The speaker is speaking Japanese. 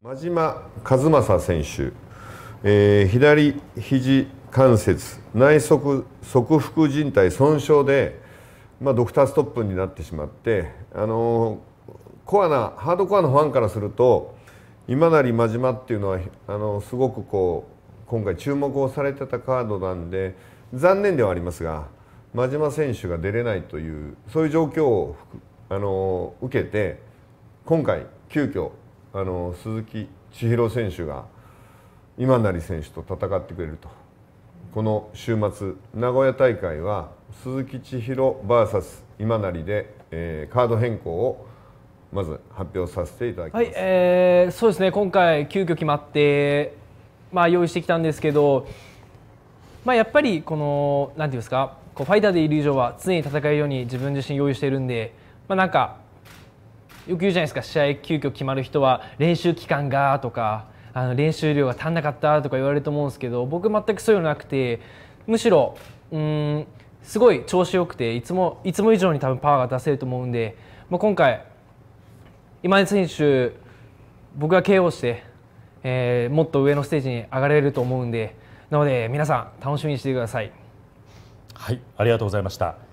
真島和正選手、えー、左肘関節内側側副靭帯損傷で、まあ、ドクターストップになってしまって、あのー、コアなハードコアのファンからすると今成真島っていうのはあのー、すごくこう今回注目をされてたカードなんで残念ではありますが真島選手が出れないというそういう状況をあのー、受けて今回急遽あの鈴木千尋選手が今成選手と戦ってくれるとこの週末名古屋大会は鈴木千尋 VS 今成で、えー、カード変更をまず発表させていただきます、はいえー、そうですね今回急遽決まって、まあ、用意してきたんですけど、まあ、やっぱりこのなんていうんですかこうファイターでいる以上は常に戦えるように自分自身用意しているんで、まあ、なんかよく言うじゃないですか試合急遽決まる人は練習期間がとかあの練習量が足んなかったとか言われると思うんですけど僕全くそういうのなくてむしろうんすごい調子よくていつもいつも以上に多分パワーが出せると思うんで、まあ、今回今井選手僕が KO して、えー、もっと上のステージに上がれると思うんでなので皆さん楽しみにしてください。はいありがとうございました